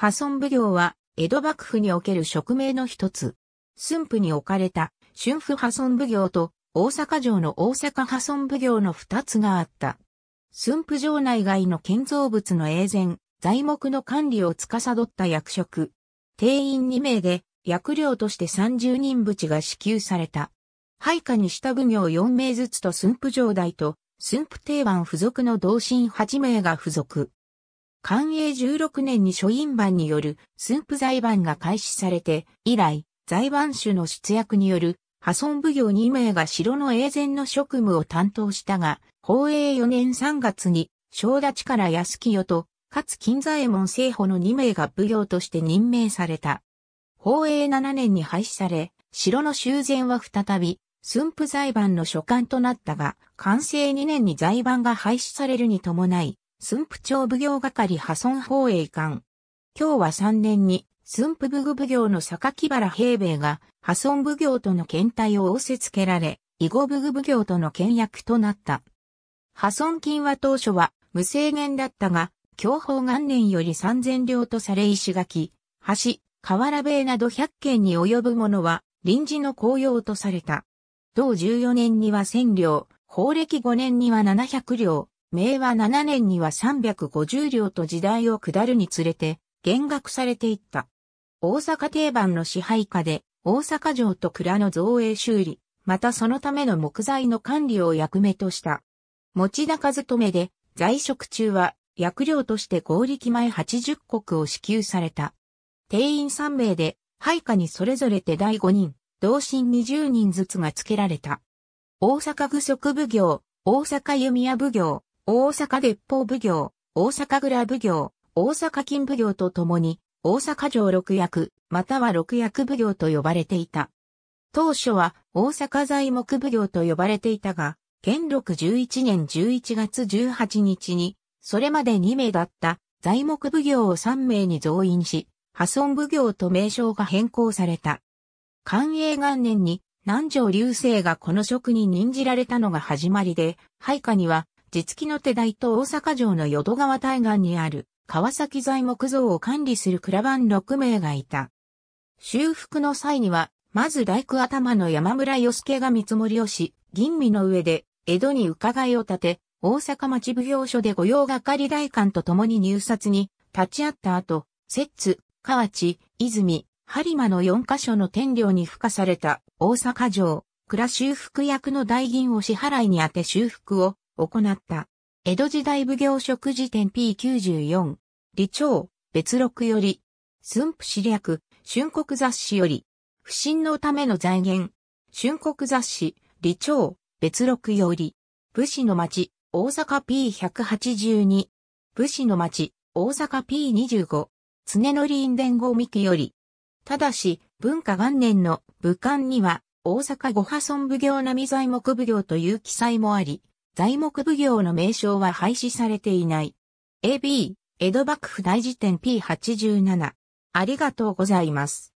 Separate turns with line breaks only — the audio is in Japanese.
破損奉行は、江戸幕府における職名の一つ。駿府に置かれた、春府破損奉行と、大阪城の大阪破損奉行の二つがあった。駿府城内外の建造物の営前、材木の管理を司った役職。定員2名で、役料として30人ぶちが支給された。配下にした奉行4名ずつと駿府城代と、駿府定番付属の同心8名が付属。寛永16年に書院番による駿府財判が開始されて、以来、財判主の出役による破損奉行2名が城の永前の職務を担当したが、宝永4年3月に、正立から安清と、かつ金左衛門政保の2名が奉行として任命された。宝永7年に廃止され、城の修繕は再び、駿府財判の所管となったが、完成2年に財判が廃止されるに伴い、駿府町奉行係破損法営官。今日は3年に、駿府部奉行の木原平兵衛が、破損奉行との検体を仰せつけられ、囲碁部奉行との倹約となった。破損金は当初は無制限だったが、享保元年より3000両とされ石垣、橋、河原塀など100件に及ぶものは、臨時の公用とされた。同14年には1000両、法暦5年には700両、明和7年には350両と時代を下るにつれて、減額されていった。大阪定番の支配下で、大阪城と蔵の造営修理、またそのための木材の管理を役目とした。持田和留で、在職中は、役料として合力前80国を支給された。定員3名で、配下にそれぞれ手代5人、同心20人ずつが付けられた。大阪具足奉行、大阪弓矢奉行、大阪鉄砲奉行、大阪蔵奉行、大阪金奉行と共に、大阪城六役、または六役奉行と呼ばれていた。当初は大阪材木奉行と呼ばれていたが、元禄11年11月18日に、それまで2名だった材木奉行を3名に増員し、破損奉行と名称が変更された。寛永元年に南条流星がこの職に任じられたのが始まりで、配下には実機の手代と大阪城の淀川対岸にある川崎材木像を管理する倉番6名がいた。修復の際には、まず大工頭の山村義介が見積もりをし、吟味の上で江戸に伺いを立て、大阪町奉行所で御用係大官と共に入札に立ち会った後、摂津、河内、泉、播磨の4カ所の天領に付加された大阪城、蔵修復役の代銀を支払いに当て修復を行った。江戸時代奉行食事典 P94、李長、別録より、駿府市略、春国雑誌より、不信のための財源、春国雑誌、李長、別録より、武士の町、大阪 P182、武士の町、大阪 P25、常則院伝号幹より、ただし、文化元年の武漢には、大阪五破村奉行並材木奉行という記載もあり、材木奉行の名称は廃止されていない。AB、江戸幕府大辞典 P87。ありがとうございます。